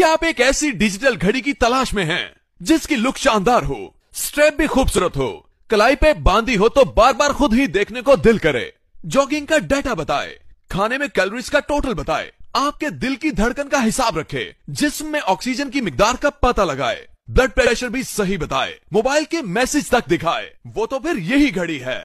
कि आप एक ऐसी डिजिटल घड़ी की तलाश में हैं जिसकी लुक शानदार हो स्ट्रेप भी खूबसूरत हो कलाई पे बांधी हो तो बार बार खुद ही देखने को दिल करे जॉगिंग का डाटा बताए खाने में कैलोरीज का टोटल बताए आपके दिल की धड़कन का हिसाब रखे जिसम में ऑक्सीजन की मिकदार का पता लगाए ब्लड प्रेशर भी सही बताए मोबाइल के मैसेज तक दिखाए वो तो फिर यही घड़ी है